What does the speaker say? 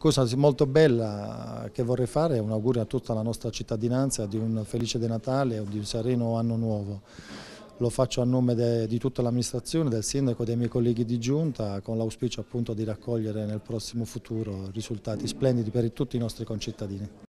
cosa molto bella che vorrei fare è un augurio a tutta la nostra cittadinanza di un felice De Natale o di un sereno anno nuovo. Lo faccio a nome de, di tutta l'amministrazione, del sindaco e dei miei colleghi di giunta con l'auspicio appunto di raccogliere nel prossimo futuro risultati splendidi per tutti i nostri concittadini.